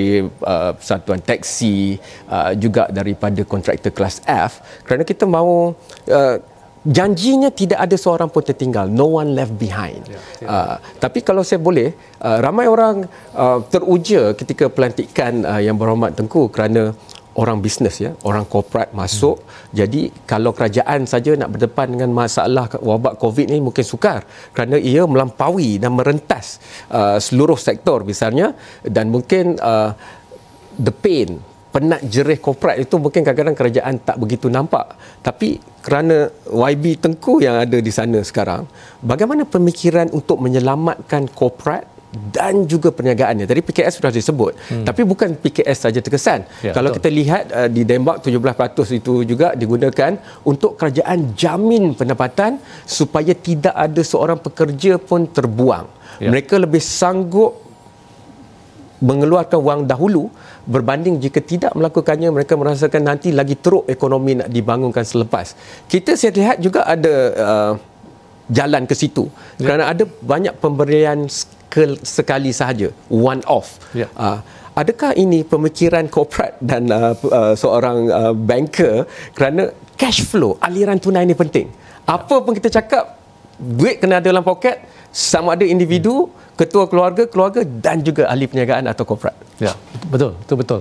uh, satuan taksi uh, juga daripada kontraktor kelas F kerana kita mahu uh, janjinya tidak ada seorang pun tertinggal no one left behind ya, ya, uh, tapi kalau saya boleh uh, ramai orang uh, teruja ketika pelantikan uh, yang berhormat Tengku kerana orang bisnes ya orang corporate masuk hmm. jadi kalau kerajaan saja nak berdepan dengan masalah wabak covid ni mungkin sukar kerana ia melampaui dan merentas uh, seluruh sektor misalnya dan mungkin uh, the pain penat jerih korporat itu mungkin kadang-kadang kerajaan tak begitu nampak tapi kerana YB Tengku yang ada di sana sekarang bagaimana pemikiran untuk menyelamatkan korporat dan juga perniagaannya. Tadi PKS sudah disebut. Hmm. Tapi bukan PKS saja terkesan. Ya, Kalau betul. kita lihat uh, di Denmark 17% itu juga digunakan untuk kerajaan jamin pendapatan supaya tidak ada seorang pekerja pun terbuang. Ya. Mereka lebih sanggup mengeluarkan wang dahulu berbanding jika tidak melakukannya mereka merasakan nanti lagi teruk ekonomi nak dibangunkan selepas. Kita saya lihat juga ada uh, jalan ke situ. Ya. Kerana ada banyak pemberian ke- sekali sahaja one off yeah. Ya. uh, adakah ini pemikiran korporat dan uh, uh, seorang uh, banker kerana cash flow aliran tunai ini penting apa pun kita cakap duit kena ada dalam poket sama ada individu ketua keluarga keluarga dan juga ahli perniagaan atau korporat ya betul itu betul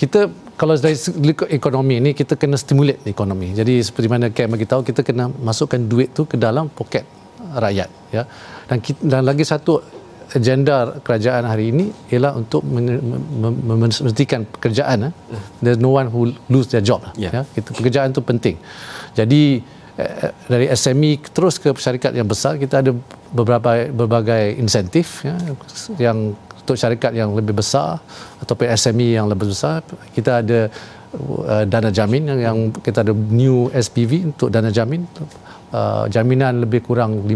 kita kalau dari ekonomi ini kita kena stimulate ekonomi jadi seperti mana Kak bagi tahu kita kena masukkan duit tu ke dalam poket rakyat ya dan kita, dan lagi satu agenda kerajaan hari ini ialah untuk memerhentikan men- pekerjaan eh. eh. there's no one who lose their job yeah. Ya. ya itu pekerjaan itu penting jadi eh, eh, dari SME terus ke syarikat yang besar kita ada beberapa berbagai insentif ya yang untuk syarikat yang lebih besar atau SME yang lebih besar kita ada uh, dana jamin yang, yang kita ada new SPV untuk dana jamin Uh, jaminan lebih kurang 50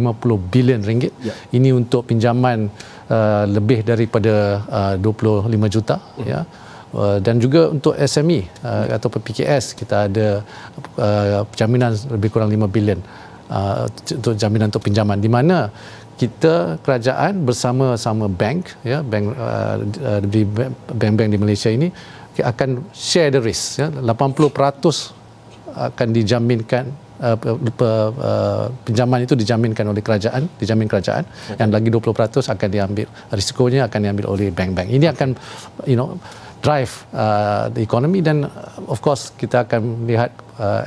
bilion ringgit. Ya. Ini untuk pinjaman uh, lebih daripada uh, 25 juta ya. ya. Uh, dan juga untuk SME uh, ya. atau PPKS kita ada uh, jaminan lebih kurang 5 bilion uh, untuk jaminan untuk pinjaman di mana kita kerajaan bersama-sama bank ya bank uh, uh di bank-bank di Malaysia ini akan share the risk ya 80% akan dijaminkan Eh, eh, pinjaman itu dijaminkan oleh kerajaan, dijamin kerajaan yang lagi 20% akan diambil risikonya akan diambil oleh bank-bank. Ini akan you know drive uh, the economy dan of course kita akan lihat uh,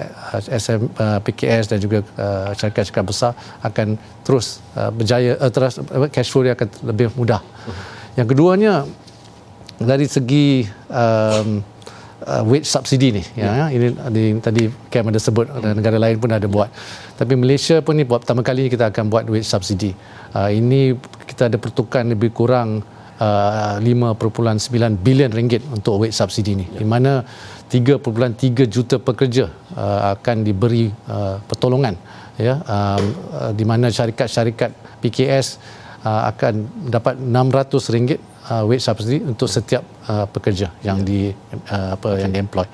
SM uh, PKS dan juga uh, syarikat-syarikat besar akan terus uh, berjaya uh, terus uh, cash flow dia akan lebih mudah. Yang keduanya dari segi um, uh, wage subsidy ni ya, ya. ini di, tadi Cam ada sebut hmm. negara lain pun ada buat tapi Malaysia pun ni buat pertama kali kita akan buat wage subsidi. uh, ini kita ada pertukaran lebih kurang uh, 5.9 bilion ringgit untuk wage subsidi ni ya. di mana 3.3 juta pekerja uh, akan diberi uh, pertolongan ya uh, uh, di mana syarikat-syarikat PKS uh, akan dapat 600 ringgit uh, wage subsidy untuk hmm. setiap uh, pekerja yang ya. di uh, apa okay. yang employ.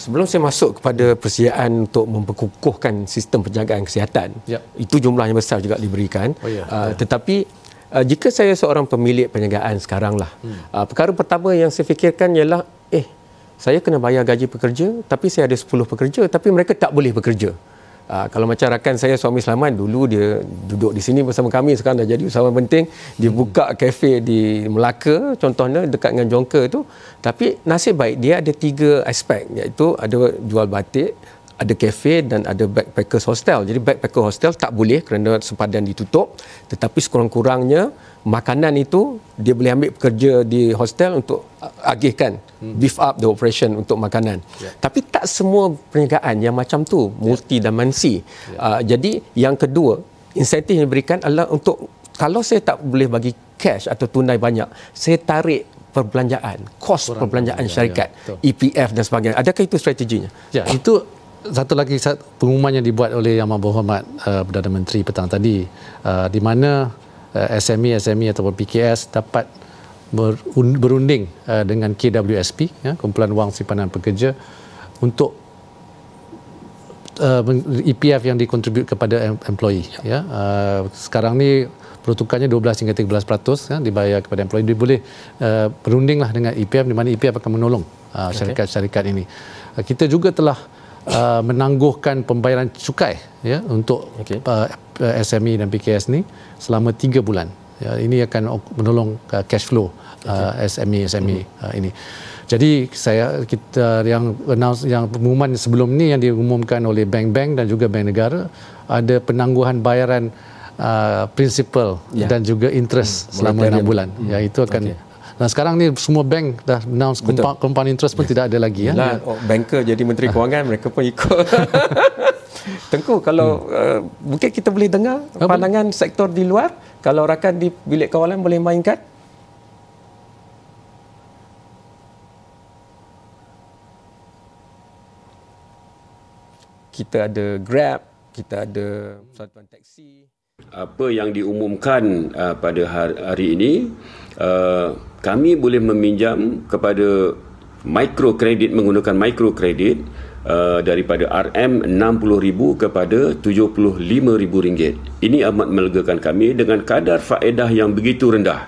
Sebelum saya masuk kepada persediaan untuk memperkukuhkan sistem penjagaan kesihatan, ya. itu jumlahnya besar juga diberikan. Oh, ya. Uh, ya. Tetapi uh, jika saya seorang pemilik penjagaan sekaranglah, hmm. uh, perkara pertama yang saya fikirkan ialah eh saya kena bayar gaji pekerja tapi saya ada 10 pekerja tapi mereka tak boleh bekerja. Uh, kalau macam rakan saya suami Selamat dulu dia duduk di sini bersama kami sekarang dah jadi usahawan penting dia hmm. buka kafe di Melaka contohnya dekat dengan Jongka tu tapi nasib baik dia ada tiga aspek iaitu ada jual batik ada kafe dan ada backpackers hostel jadi backpacker hostel tak boleh kerana sempadan ditutup tetapi sekurang-kurangnya makanan itu dia boleh ambil pekerja di hostel untuk agihkan hmm. beef up the operation untuk makanan. Yeah. Tapi tak semua perniagaan yang macam tu ya. multi yeah. dan mansi. Yeah. Ya. Uh, jadi yang kedua, insentif yang diberikan adalah untuk kalau saya tak boleh bagi cash atau tunai banyak, saya tarik perbelanjaan, kos Kurang perbelanjaan ya, syarikat, ya, EPF e dan sebagainya. Adakah itu strateginya? Ya, itu satu lagi pengumuman yang dibuat oleh Yang Maha Berhormat uh, Perdana Menteri petang tadi uh, di mana Eh, SME SME ataupun PKS dapat berunding eh, dengan KWSP ya kumpulan wang simpanan pekerja untuk EPF eh, e yang dikontribut kepada employee ya, ya. sekarang ni peruntukannya 12 hingga 13% ya dibayar kepada employee dia boleh berundinglah dengan EPF di mana EPF akan menolong syarikat-syarikat ini kita juga telah menangguhkan pembayaran cukai ya untuk okay. Eh, SME dan PKS ni selama 3 bulan. Ya, ini akan menolong uh, cash flow uh, eh, SME SME uh, hmm. ini. Jadi saya kita yang announce yang pengumuman sebelum ni yang diumumkan oleh bank-bank dan juga bank negara ada penangguhan bayaran uh, principal ya. dan juga interest hmm. selama enam bulan. Ya, hmm. Ya itu akan okay. Dan sekarang ni semua bank dah announce kumpa, kumpulan interest pun yes. tidak ada lagi. Ya. ya. oh, banker jadi Menteri Kewangan, mereka pun ikut. Tengku kalau hmm. uh, mungkin kita boleh dengar Apa? pandangan sektor di luar kalau rakan di bilik kawalan boleh mainkan kita ada Grab, kita ada satuan teksi. Apa yang diumumkan uh, pada hari, hari ini, uh, kami boleh meminjam kepada mikrokredit menggunakan mikrokredit Uh, daripada RM60,000 kepada RM75,000. Ini amat melegakan kami dengan kadar faedah yang begitu rendah.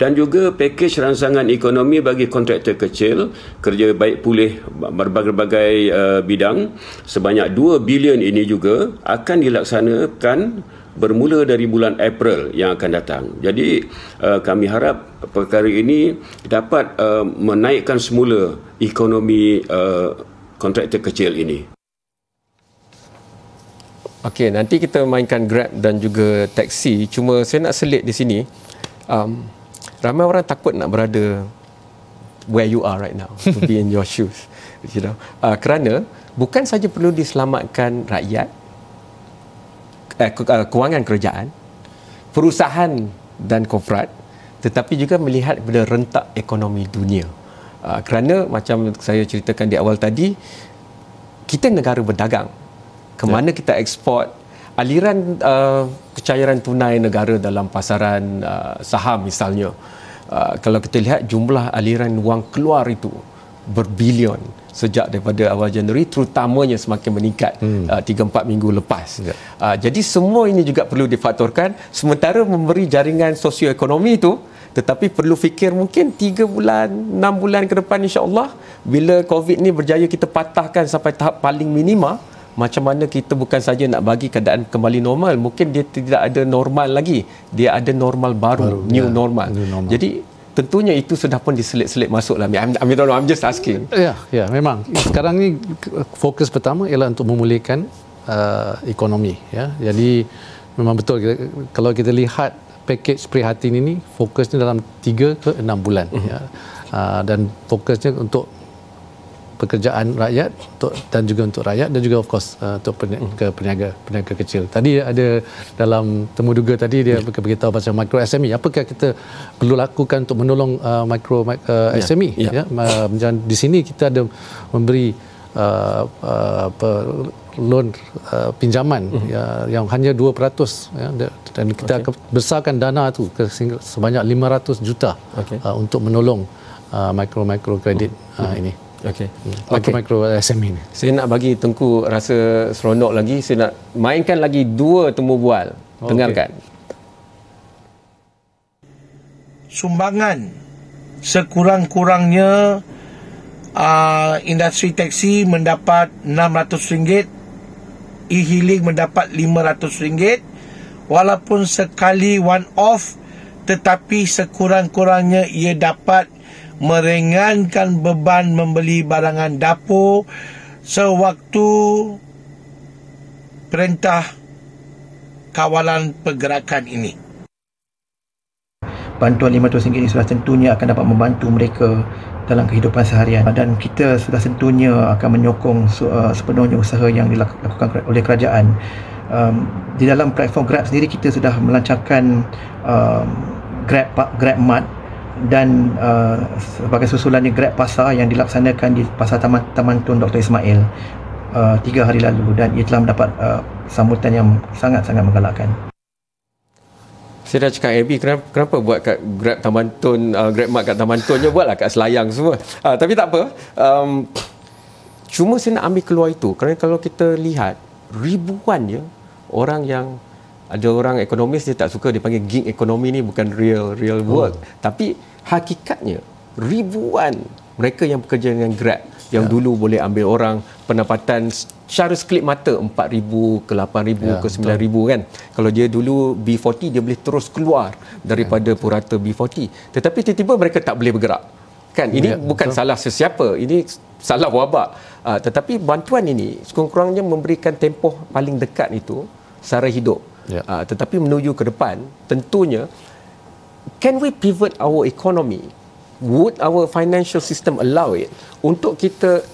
Dan juga pakej rangsangan ekonomi bagi kontraktor kecil, kerja baik pulih berbagai-bagai uh, bidang sebanyak 2 bilion ini juga akan dilaksanakan bermula dari bulan April yang akan datang. Jadi uh, kami harap perkara ini dapat uh, menaikkan semula ekonomi uh, kontraktor kecil ini. Okey, nanti kita mainkan Grab dan juga taksi. Cuma saya nak selit di sini. Um, ramai orang takut nak berada where you are right now to be in your shoes. You know? Uh, kerana bukan saja perlu diselamatkan rakyat, eh, ke- uh, kewangan kerajaan, perusahaan dan korporat tetapi juga melihat benda rentak ekonomi dunia. Ah, kerana macam saya ceritakan di awal tadi kita negara berdagang ke ya. mana kita ekspor aliran uh, ah, kecairan tunai negara dalam pasaran uh, saham misalnya uh, kalau kita lihat jumlah aliran wang keluar itu berbilion sejak daripada awal Januari terutamanya semakin meningkat hmm. uh, 3 4 minggu lepas. Yeah. Ya. Uh, jadi semua ini juga perlu difaktorkan sementara memberi jaringan sosioekonomi itu tetapi perlu fikir mungkin 3 bulan 6 bulan ke depan insya Allah, bila covid ni berjaya kita patahkan sampai tahap paling minima macam mana kita bukan saja nak bagi keadaan kembali normal mungkin dia tidak ada normal lagi dia ada normal baru, baru new, ya, normal. new normal jadi tentunya itu sudah pun diselit-selit masuk lah I'm, I'm, I'm just asking ya yeah, yeah, memang sekarang ni fokus pertama ialah untuk memulihkan uh, ekonomi ya jadi memang betul kalau kita lihat paket prihatin ini fokusnya dalam 3 ke 6 bulan mm-hmm. ya. Uh, dan fokusnya untuk pekerjaan rakyat untuk, dan juga untuk rakyat dan juga of course uh, untuk peniaga, mm peniaga peniaga kecil. Tadi ada dalam temu duga tadi dia yeah. beritahu pasal mikro SME. Apakah kita perlu lakukan untuk menolong uh, ah, mikro uh, SME yeah. ya? E, yeah. Ya. Ya? Uh, di sini kita ada memberi Uh, uh, apa loan uh, pinjaman uh-huh. ya, yang hanya 2% ya dan kita okay. akan besarkan dana tu ke sebanyak 500 juta okay. uh, untuk menolong uh, mikro mikro kredit mhm. ini okey hmm. micro mikro SME ini saya nak bagi tengku rasa seronok lagi saya nak mainkan lagi dua temu bual okay. dengarkan sumbangan sekurang-kurangnya uh, industri teksi mendapat RM600 e-healing mendapat RM500 walaupun sekali one off tetapi sekurang-kurangnya ia dapat meringankan beban membeli barangan dapur sewaktu perintah kawalan pergerakan ini bantuan RM500 ini sudah tentunya akan dapat membantu mereka dalam kehidupan seharian dan kita sudah tentunya akan menyokong uh, sepenuhnya usaha yang dilakukan oleh kerajaan um, di dalam platform Grab sendiri kita sudah melancarkan um, Grab Grab Mart dan uh, sebagai susulannya Grab Pasar yang dilaksanakan di Pasar Taman Taman Tun Dr. Ismail uh, tiga hari lalu dan ia telah mendapat uh, sambutan yang sangat-sangat menggalakkan saya dah cakap Abby eh, kenapa, kenapa buat kat Grab Taman Tun uh, Grab Mart kat Taman Tun je buatlah kat Selayang semua uh, tapi tak apa um, cuma saya nak ambil keluar itu kerana kalau kita lihat ribuan ya orang yang ada orang ekonomis dia tak suka dia panggil gig ekonomi ni bukan real real work hmm. tapi hakikatnya ribuan mereka yang bekerja dengan Grab yang yeah. dulu boleh ambil orang pendapatan Shutter sekelip mata 4000 ke 8000 ya, ke 9000 kan. Kalau dia dulu B40 dia boleh terus keluar ya, daripada yeah, purata B40. Tetapi tiba-tiba mereka tak boleh bergerak. Kan ini yeah, bukan betul. salah sesiapa. Ini salah wabak. Uh, tetapi bantuan ini sekurang-kurangnya memberikan tempoh paling dekat itu sara hidup. Yeah. Ya. Uh, tetapi menuju ke depan tentunya can we pivot our economy? Would our financial system allow it untuk kita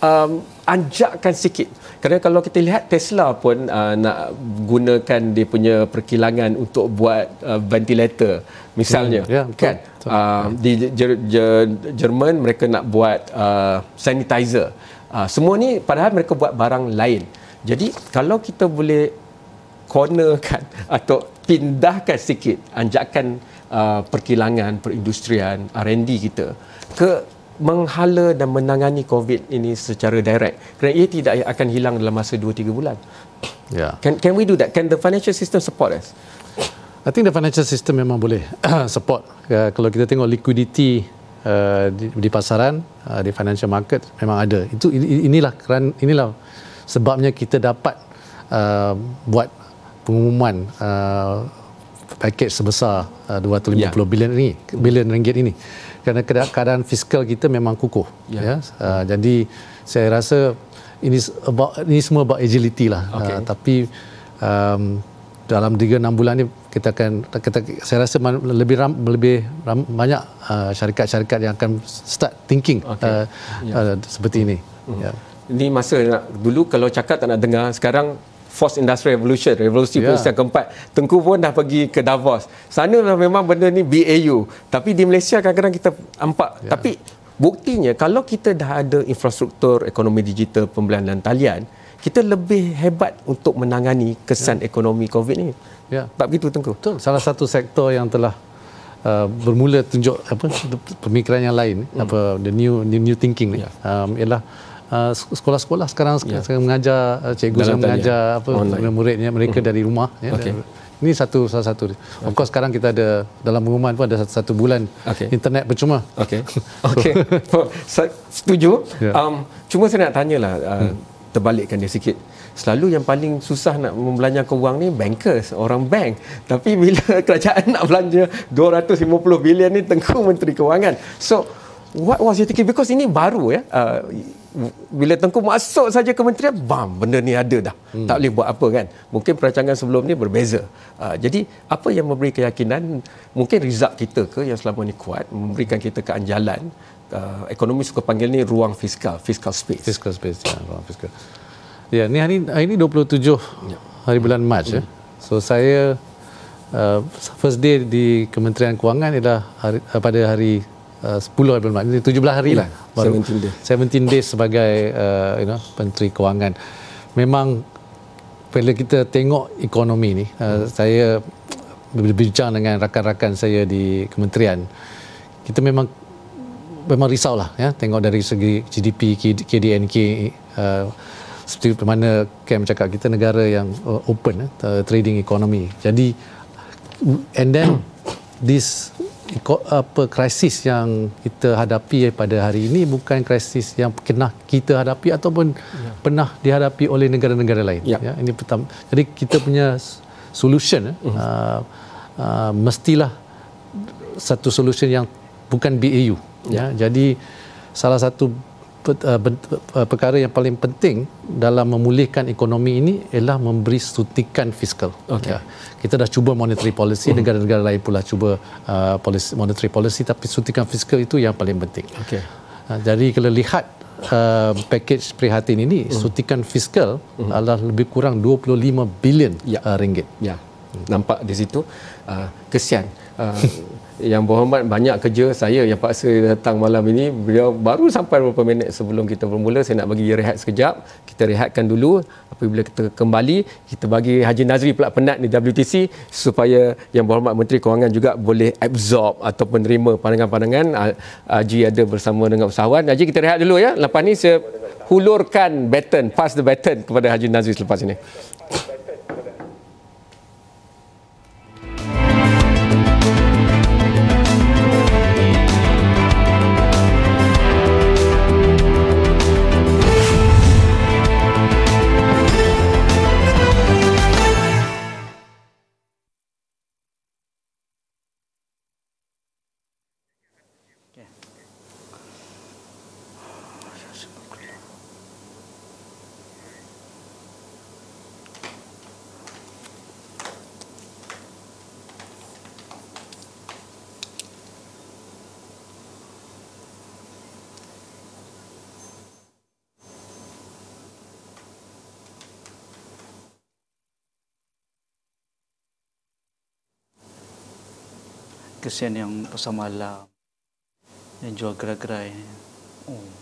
um, anjakkan sikit. Kerana kalau kita lihat Tesla pun uh, nak gunakan dia punya perkilangan untuk buat uh, ventilator misalnya hmm, yeah, ya, kan betul, betul. Uh, di Jer- Jer- Jerman mereka nak buat uh, sanitizer. Uh, semua ni padahal mereka buat barang lain. Jadi kalau kita boleh cornerkan atau pindahkan sikit anjakkan uh, perkilangan perindustrian R&D kita ke menghala dan menangani COVID ini secara direct kerana ia tidak akan hilang dalam masa 2-3 bulan yeah. can, can we do that? Can the financial system support us? I think the financial system memang boleh support uh, kalau kita tengok liquidity uh, di, di pasaran uh, di financial market memang ada itu inilah keran, inilah sebabnya kita dapat uh, buat pengumuman uh, paket sebesar uh, 250 yeah. bilion ini bilion ringgit ini kerana keadaan fiskal kita memang kukuh ya, ya. Uh, jadi saya rasa ini about, ini semua about agility lah ah, okay. uh, tapi um, dalam 3 6 bulan ni kita akan kita saya rasa man, lebih ram, lebih ram, banyak uh, syarikat-syarikat yang akan start thinking okay. uh, ya. uh, seperti ini mm-hmm. ya ini masa dulu kalau cakap tak nak dengar sekarang Fourth Industrial Revolution, revolusi yeah. Perusahaan keempat. Tengku pun dah pergi ke Davos. Sana lah memang benda ni BAU. Tapi di Malaysia kadang-kadang kita empat. Yeah. Tapi buktinya kalau kita dah ada infrastruktur ekonomi digital, pembelian dan talian, kita lebih hebat untuk menangani kesan yeah. ekonomi COVID ni. Yeah. Tak begitu Tengku? Betul. Salah satu sektor yang telah Uh, bermula tunjuk apa pemikiran yang lain mm. apa the new new, new thinking ni yeah. um, ialah uh, sekolah-sekolah sekarang yeah. saya mengajar uh, cikgu saya mengajar apa Online. muridnya mereka uh dari rumah ya. Okay. Ini satu salah satu. Okay. Of course sekarang kita ada dalam pengumuman pun ada satu, satu bulan okay. internet percuma. Okey. Okey. so, setuju. Yeah. Um cuma saya nak tanyalah uh, hmm. terbalikkan dia sikit. Selalu yang paling susah nak membelanjakan wang ni bankers, orang bank. Tapi bila kerajaan nak belanja 250 bilion ni tengku menteri kewangan. So what was your thinking because ini baru ya. Uh, bila Tengku masuk saja kementerian bam benda ni ada dah hmm. tak boleh buat apa kan mungkin perancangan sebelum ni berbeza uh, jadi apa yang memberi keyakinan mungkin result kita ke yang selama ni kuat memberikan kita keanjalan uh, ekonomi suka panggil ni ruang fiskal fiskal space fiskal space ya ruang fiskal ya ni hari ini 27 ya. hari bulan Mac ya. hmm. ya so saya uh, first day di Kementerian Kewangan ialah hari, uh, pada hari uh, 10 April Mac. 17 hari lah. 17 hmm, days. 17 days sebagai uh, you know, Menteri Kewangan. Memang bila kita tengok ekonomi ni, uh, hmm. saya berbincang dengan rakan-rakan saya di kementerian, kita memang memang risaulah ya tengok dari segi GDP KDNK uh, eh, seperti mana Cam cakap kita negara yang open uh, trading economy jadi and then this apa krisis yang kita hadapi pada hari ini bukan krisis yang pernah kita hadapi ataupun ya. pernah dihadapi oleh negara-negara lain ya. ya ini pertama jadi kita punya solution uh-huh. uh, uh, mestilah satu solution yang bukan BAU ya, ya. jadi salah satu Eh, eh, eh, perkara yang paling penting dalam memulihkan ekonomi ini ialah memberi suntikan fiskal. Okay. Ya. Kita dah cuba monetary policy, hmm. negara-negara lain pula cuba uh, policy, monetary policy tapi suntikan fiskal itu yang paling penting. Okay. Uh, ha, jadi kalau lihat uh, package prihatin ini, uh. Hmm. suntikan fiskal uh. adalah lebih kurang 25 bilion yeah. Ya. uh, ringgit. Ya. Nampak di situ uh, kesian uh, yang berhormat banyak kerja saya yang paksa datang malam ini. Beliau baru sampai beberapa minit sebelum kita bermula. Saya nak bagi dia rehat sekejap. Kita rehatkan dulu. Apabila kita kembali, kita bagi Haji Nazri pula penat di WTC supaya yang berhormat Menteri Kewangan juga boleh absorb atau menerima pandangan-pandangan Haji ada bersama dengan usahawan. Haji kita rehat dulu ya. Lepas ni saya hulurkan baton, pass the baton kepada Haji Nazri selepas ini. kesian yang pasal malam yang jual gerai-gerai. Oh.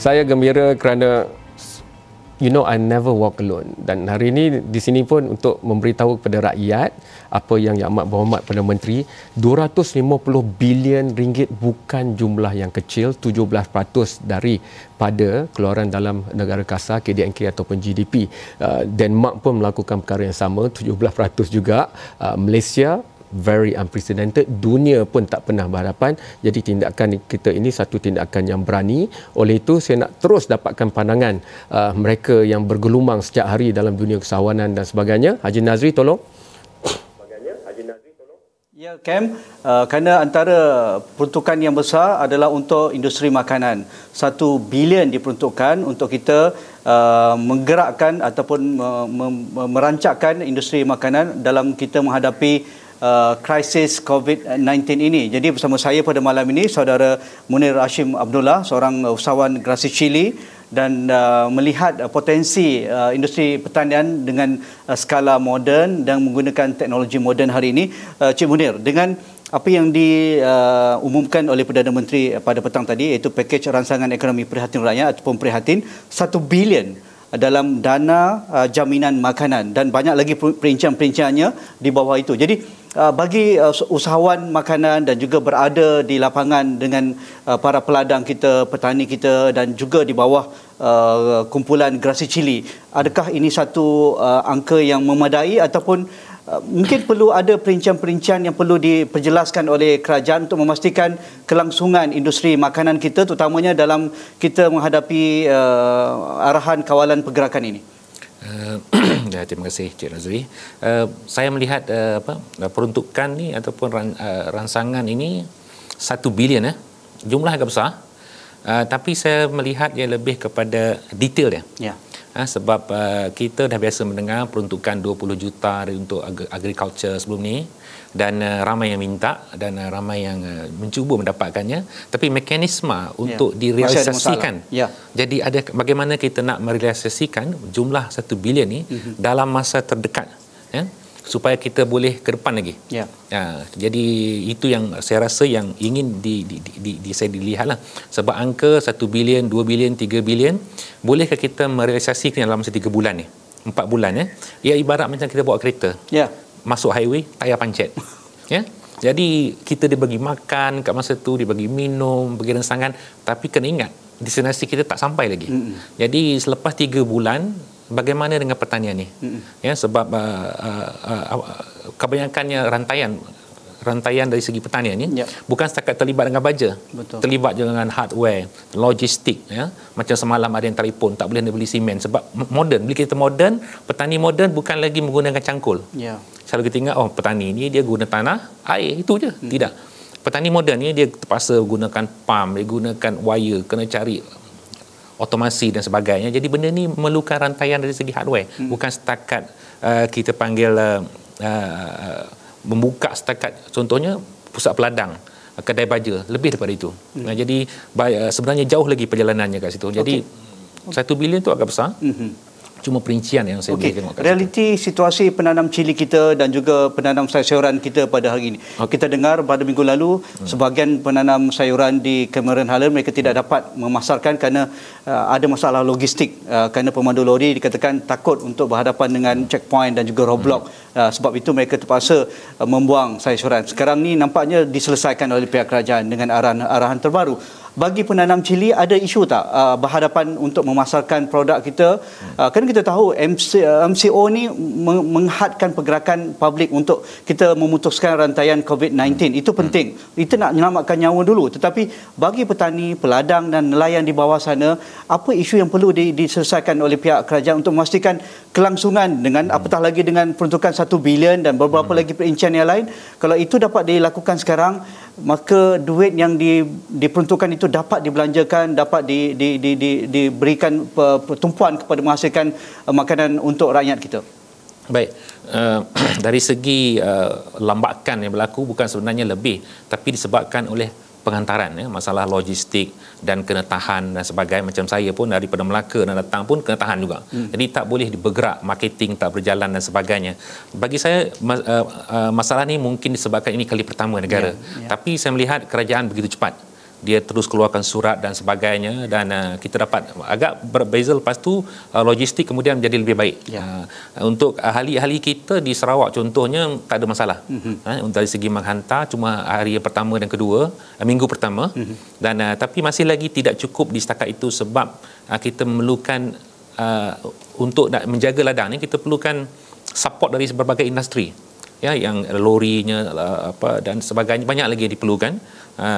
Saya gembira kerana you know I never walk alone dan hari ini di sini pun untuk memberitahu kepada rakyat apa yang Yang Amat Berhormat Perdana Menteri 250 bilion ringgit bukan jumlah yang kecil 17% dari pada keluaran dalam negara kasar KDNK ataupun GDP uh, Denmark pun melakukan perkara yang sama 17% juga uh, Malaysia very unprecedented dunia pun tak pernah berhadapan jadi tindakan kita ini satu tindakan yang berani oleh itu saya nak terus dapatkan pandangan uh, mereka yang bergelumang setiap hari dalam dunia kesawanan dan sebagainya Haji Nazri tolong Ya, Kem, uh, kerana antara peruntukan yang besar adalah untuk industri makanan. Satu bilion diperuntukkan untuk kita uh, menggerakkan ataupun uh, merancakkan industri makanan dalam kita menghadapi krisis uh, COVID-19 ini. Jadi bersama saya pada malam ini saudara Munir Ashim Abdullah seorang usahawan Grassi Chili dan uh, melihat uh, potensi uh, industri pertanian dengan uh, skala moden dan menggunakan teknologi moden hari ini uh, Cik Munir dengan apa yang diumumkan uh, oleh Perdana Menteri pada petang tadi iaitu pakej ransangan ekonomi prihatin rakyat ataupun prihatin 1 bilion dalam dana uh, jaminan makanan dan banyak lagi perincian-perinciannya di bawah itu. Jadi uh, Ah, bagi ah, usahawan makanan dan juga berada di lapangan dengan ah, para peladang kita, petani kita dan juga di bawah kumpulan Grasi Cili, adakah ini satu angka yang memadai ataupun mungkin perlu ada perincian-perincian yang perlu diperjelaskan oleh kerajaan untuk memastikan kelangsungan industri makanan kita terutamanya dalam kita menghadapi arahan kawalan pergerakan ini? Uh, terima kasih Cik Nazri. Uh, saya melihat uh, apa peruntukan ni ataupun ran, uh, ransangan ini satu bilion ya. Eh. Jumlah agak besar. Uh, tapi saya melihat dia lebih kepada detail dia. Ya. Yeah. Ya. sebab uh, kita dah biasa mendengar peruntukan 20 juta untuk agriculture sebelum ni dan uh, ramai yang minta dan uh, ramai yang uh, mencuba mendapatkannya tapi mekanisme untuk ya. direalisasikan ya. jadi ada bagaimana kita nak merealisasikan jumlah 1 bilion ni uh-huh. dalam masa terdekat ya supaya kita boleh ke depan lagi. Ya. ya. jadi itu yang saya rasa yang ingin di di di, di, di saya dilihatlah. Sebab angka 1 bilion, 2 bilion, 3 bilion, bolehkah kita merealisasikan dalam masa 3 bulan ni? 4 bulan ya. Ia ibarat macam kita buat kereta. Ya masuk highway tayar pancet ya jadi kita bagi makan kat masa tu bagi minum bagi rengsangan tapi kena ingat destinasi kita tak sampai lagi mm-hmm. jadi selepas 3 bulan bagaimana dengan pertanian ni mm-hmm. ya sebab uh, uh, uh, uh kebanyakannya rantaian rantaian dari segi pertanian ni yep. Ya. bukan setakat terlibat dengan baja Betul. terlibat juga dengan hardware logistik ya macam semalam ada yang telefon tak boleh nak beli simen sebab moden bila kita moden petani moden bukan lagi menggunakan cangkul ya yeah. kita ingat oh petani ni dia guna tanah air itu je hmm. tidak petani moden ni dia terpaksa gunakan pam dia gunakan wire kena cari otomasi dan sebagainya jadi benda ni memerlukan rantaian dari segi hardware hmm. bukan setakat uh, kita panggil uh, uh membuka setakat contohnya pusat peladang eh, kedai baja lebih daripada itu. Hmm. Nah jadi eh, sebenarnya jauh lagi perjalanannya kat situ. Jadi okay. 1 bilion tu agak besar. Mm-hmm cuma perincian yang saya okay. boleh Realiti situ. situasi penanam cili kita dan juga penanam sayuran kita pada hari ini. Okay. Kita dengar pada minggu lalu hmm. sebahagian penanam sayuran di Cameron Highlands mereka tidak hmm. dapat memasarkan kerana uh, ada masalah logistik uh, kerana pemandu lori dikatakan takut untuk berhadapan dengan checkpoint dan juga roadblock. Hmm. Uh, sebab itu mereka terpaksa uh, membuang sayuran. Sekarang ni nampaknya diselesaikan oleh pihak kerajaan dengan arahan-arahan terbaru bagi penanam cili ada isu tak uh, berhadapan untuk memasarkan produk kita uh, kan kita tahu MC, uh, MCO ni menghadkan pergerakan publik untuk kita memutuskan rantaian COVID-19 hmm. itu penting hmm. itu nak menyelamatkan nyawa dulu tetapi bagi petani peladang dan nelayan di bawah sana apa isu yang perlu di, diselesaikan oleh pihak kerajaan untuk memastikan kelangsungan dengan hmm. apatah lagi dengan peruntukan 1 bilion dan beberapa hmm. lagi perincian yang lain kalau itu dapat dilakukan sekarang maka duit yang di, diperuntukkan itu dapat dibelanjakan dapat di, di, di, di, diberikan pertumpuan kepada menghasilkan uh, makanan untuk rakyat kita baik uh, dari segi uh, lambakan yang berlaku bukan sebenarnya lebih tapi disebabkan oleh pengantaran ya masalah logistik dan kena tahan dan sebagainya macam saya pun daripada Melaka dan datang pun kena tahan juga. Hmm. Jadi tak boleh bergerak marketing tak berjalan dan sebagainya. Bagi saya eh, eh, masalah ni mungkin disebabkan ini kali pertama negara. Yeah, yeah. Tapi saya melihat kerajaan begitu cepat dia terus keluarkan surat dan sebagainya dan uh, kita dapat agak berbeza lepas tu uh, logistik kemudian menjadi lebih baik ya. uh, untuk ahli-ahli kita di Sarawak contohnya tak ada masalah mm-hmm. uh, dari segi menghantar cuma hari pertama dan kedua uh, minggu pertama mm-hmm. dan uh, tapi masih lagi tidak cukup di setakat itu sebab uh, kita memerlukan uh, untuk nak menjaga ladang ni kita perlukan support dari berbagai industri ya yang lorinya uh, apa dan sebagainya banyak lagi yang diperlukan Ha,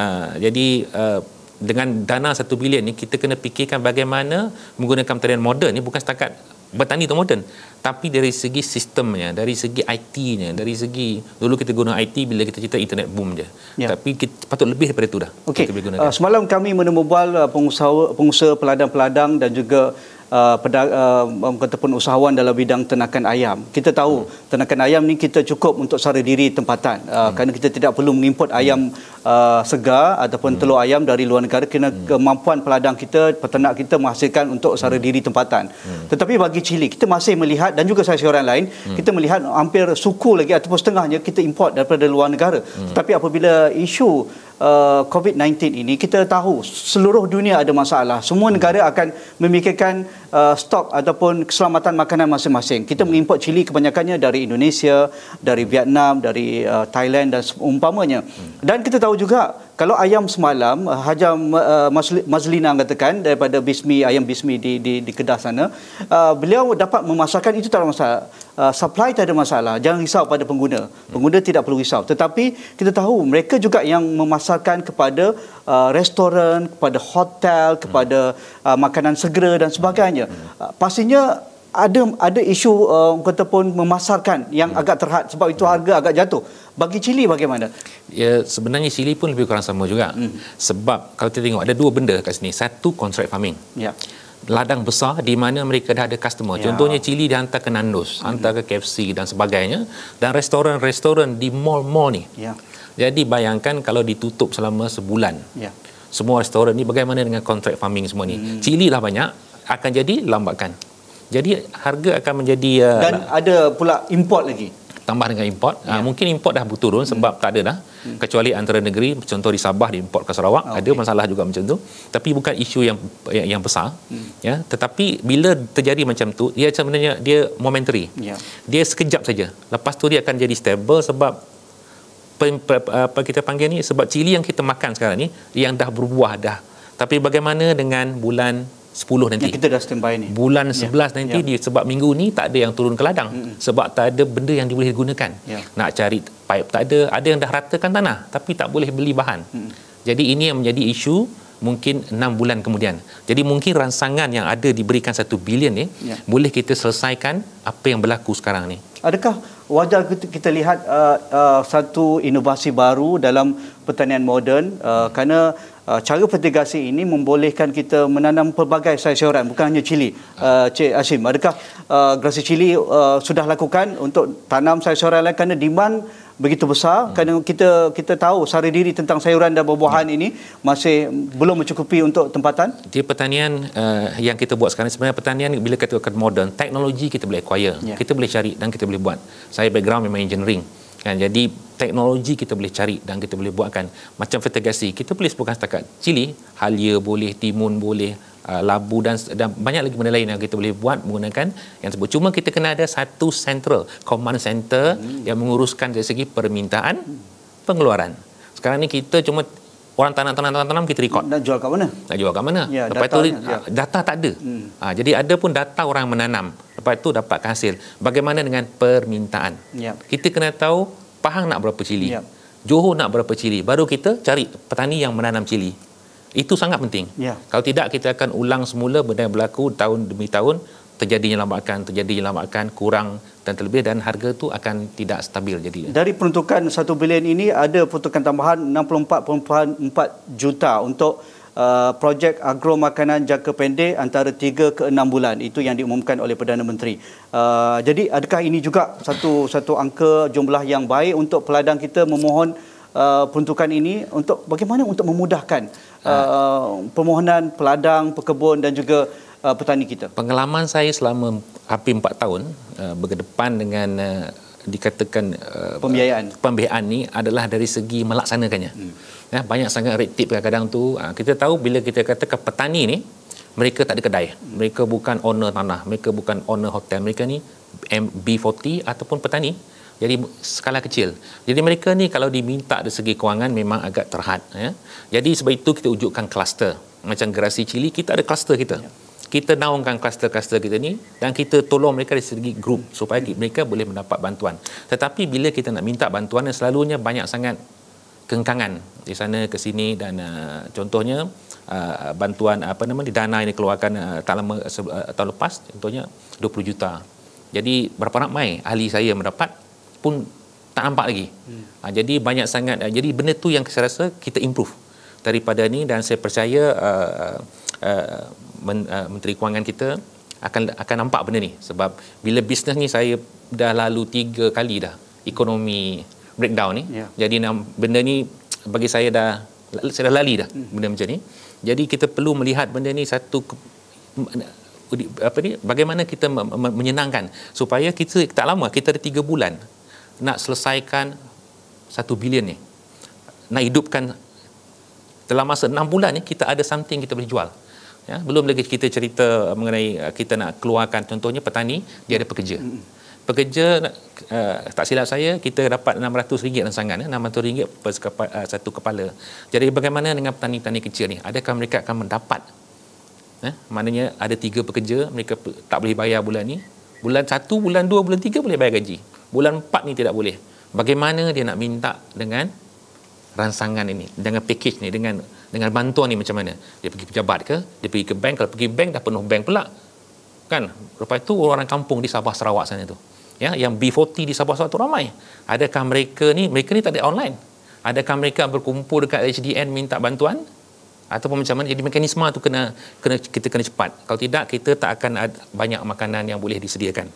jadi uh, dengan dana satu bilion ni kita kena fikirkan bagaimana menggunakan pertanian moden ni bukan setakat bertani tu moden tapi dari segi sistemnya dari segi IT-nya dari segi dulu kita guna IT bila kita cerita internet boom je ya. tapi kita patut lebih daripada itu dah okay. kita boleh uh, semalam kami menemubal uh, eh, pengusaha pengusaha peladang-peladang dan juga Uh, pedag- uh, kata pun usahawan dalam bidang ternakan ayam. Kita tahu hmm. ternakan ayam ni kita cukup untuk sara diri tempatan uh, hmm. kerana kita tidak perlu mengimport hmm. ayam uh, segar ataupun hmm. telur ayam dari luar negara kerana hmm. kemampuan peladang kita, peternak kita menghasilkan untuk sara hmm. diri tempatan. Hmm. Tetapi bagi cili kita masih melihat dan juga saya seorang lain hmm. kita melihat hampir suku lagi ataupun setengahnya kita import daripada luar negara. Hmm. Tetapi apabila isu uh, COVID-19 ini kita tahu seluruh dunia ada masalah. Semua hmm. negara akan memikirkan uh, stok ataupun keselamatan makanan masing-masing. Kita ya. mengimport cili kebanyakannya dari Indonesia, dari Vietnam, dari uh, Thailand dan seumpamanya. Hmm. Dan kita tahu juga kalau ayam semalam uh, Hajam uh, Mazlina katakan daripada Bismi ayam Bismi di di, di Kedah sana, uh, beliau dapat memasakkan itu tak masalah. Uh, supply tak ada masalah. Jangan risau pada pengguna. Ya. Pengguna tidak perlu risau. Tetapi kita tahu mereka juga yang memasarkan kepada uh, restoran, kepada hotel, kepada uh, makanan segera dan sebagainya. Uh, pastinya ada ada isu uh, kata pun memasarkan yang hmm. agak terhad sebab itu harga agak jatuh. Bagi cili bagaimana? Ya sebenarnya cili pun lebih kurang sama juga. Hmm. Sebab kalau kita tengok ada dua benda kat sini. Satu contract farming. Ya. Ladang besar di mana mereka dah ada customer. Ya. Contohnya cili dihantar ke Nandos, hmm. hantar ke KFC dan sebagainya dan restoran-restoran di mall-mall ni. Ya. Jadi bayangkan kalau ditutup selama sebulan. Ya semua restoran ni bagaimana dengan kontrak farming semua ni hmm. cili lah banyak akan jadi lambakan. jadi harga akan menjadi uh, dan ada pula import lagi tambah dengan import ah, ya. uh, mungkin import dah berturun sebab hmm. tak ada dah hmm. kecuali antara negeri contoh di Sabah di import ke Sarawak okay. Ah, ada masalah juga macam tu tapi bukan isu yang yang, yang besar hmm. ya tetapi bila terjadi macam tu dia sebenarnya dia momentary ya. dia sekejap saja lepas tu dia akan jadi stable sebab apa kita panggil ni sebab cili yang kita makan sekarang ni yang dah berbuah dah. Tapi bagaimana dengan bulan 10 nanti? Ya, kita dah standby ni. Bulan 11 ya. nanti ya. sebab minggu ni tak ada yang turun ke ladang hmm. sebab tak ada benda yang boleh digunakan. Ya. Nak cari pipe tak ada, ada yang dah ratakan tanah tapi tak boleh beli bahan. Hmm. Jadi ini yang menjadi isu mungkin 6 bulan kemudian. Jadi mungkin ransangan yang ada diberikan 1 bilion ni ya. boleh kita selesaikan apa yang berlaku sekarang ni adakah wajar kita lihat uh, uh, satu inovasi baru dalam pertanian moden uh, kerana uh, cara fertigasi ini membolehkan kita menanam pelbagai sayuran bukan hanya cili uh, Cik Asim adakah uh, grasi cili uh, sudah lakukan untuk tanam sayuran lain kerana demand begitu besar hmm. kerana kita kita tahu sari diri tentang sayuran dan buah-buahan hmm. ini masih belum mencukupi untuk tempatan di pertanian uh, yang kita buat sekarang sebenarnya pertanian bila kita ke modern teknologi kita boleh acquire yeah. kita boleh cari dan kita boleh buat saya background memang engineering kan jadi teknologi kita boleh cari dan kita boleh buatkan macam fertigasi kita boleh bukan setakat cili halia boleh timun boleh Uh, labu dan, dan banyak lagi benda lain yang kita boleh buat menggunakan yang sebut. Cuma kita kena ada satu central command center hmm. yang menguruskan dari segi permintaan pengeluaran. Sekarang ni kita cuma orang tanam tanam tanam tanam kita record. Nak jual kat mana? Nak jual kat mana? Ya, Lepas tu ah, ya. data tak ada. Hmm. Ha, jadi ada pun data orang menanam. Lepas tu dapat hasil. Bagaimana dengan permintaan? Ya. Kita kena tahu Pahang nak berapa cili. Ya. Johor nak berapa cili. Baru kita cari petani yang menanam cili. Itu sangat penting. Yeah. Kalau tidak kita akan ulang semula benda yang berlaku tahun demi tahun terjadinya lambakan, terjadinya lambakan, kurang dan terlebih dan harga itu akan tidak stabil jadi. Dari peruntukan 1 bilion ini ada peruntukan tambahan 64.4 juta untuk Uh, projek agro makanan jangka pendek antara 3 ke 6 bulan itu yang diumumkan oleh Perdana Menteri. Uh, jadi adakah ini juga satu satu angka jumlah yang baik untuk peladang kita memohon uh, peruntukan ini untuk bagaimana untuk memudahkan Ha. Uh, permohonan peladang, pekebun dan juga uh, petani kita? Pengalaman saya selama hampir 4 tahun uh, berdepan dengan uh, dikatakan uh, pembiayaan. pembiayaan ni adalah dari segi melaksanakannya. Hmm. Ya, banyak sangat red tape kadang-kadang tu. Uh, kita tahu bila kita katakan petani ni, mereka tak ada kedai. Mereka bukan owner tanah. Mereka bukan owner hotel. Mereka ni B40 ataupun petani jadi skala kecil jadi mereka ni kalau diminta dari segi kewangan memang agak terhad ya. jadi sebab itu kita wujudkan kluster macam gerasi cili kita ada kluster kita ya. kita naungkan kluster-kluster kita ni dan kita tolong mereka dari segi grup supaya mereka boleh mendapat bantuan tetapi bila kita nak minta bantuan selalunya banyak sangat kengkangan di sana ke sini dan uh, contohnya uh, bantuan apa nama dana ini keluarkan uh, eh, tak lama uh, tahun lepas contohnya 20 juta jadi berapa ramai ahli saya mendapat pun tak nampak lagi. Hmm. Ha, jadi banyak sangat uh, jadi benda tu yang saya rasa kita improve daripada ni dan saya percaya uh, uh, men, uh, menteri kewangan kita akan akan nampak benda ni sebab bila bisnes ni saya dah lalu tiga kali dah ekonomi breakdown ni. Yeah. Jadi benda ni bagi saya dah saya dah lali dah hmm. benda macam ni. Jadi kita perlu melihat benda ni satu apa ni bagaimana kita menyenangkan supaya kita tak lama kita ada tiga bulan nak selesaikan satu bilion ni nak hidupkan dalam masa enam bulan ni kita ada something kita boleh jual ya, belum lagi kita cerita mengenai uh, kita nak keluarkan contohnya petani dia ada pekerja pekerja uh, tak silap saya kita dapat RM600 rangsangan ya, RM600 per sekepa, uh, satu kepala jadi bagaimana dengan petani-petani kecil ni adakah mereka akan mendapat eh, maknanya ada tiga pekerja mereka tak boleh bayar bulan ni bulan satu, bulan dua, bulan tiga boleh bayar gaji bulan 4 ni tidak boleh bagaimana dia nak minta dengan ransangan ini dengan package ni dengan dengan bantuan ni macam mana dia pergi pejabat ke dia pergi ke bank kalau pergi bank dah penuh bank pula kan rupa itu orang kampung di Sabah Sarawak sana tu ya yang B40 di Sabah Sarawak tu ramai adakah mereka ni mereka ni tak ada online adakah mereka berkumpul dekat HDN minta bantuan ataupun macam mana jadi mekanisme tu kena kena kita kena cepat kalau tidak kita tak akan ada banyak makanan yang boleh disediakan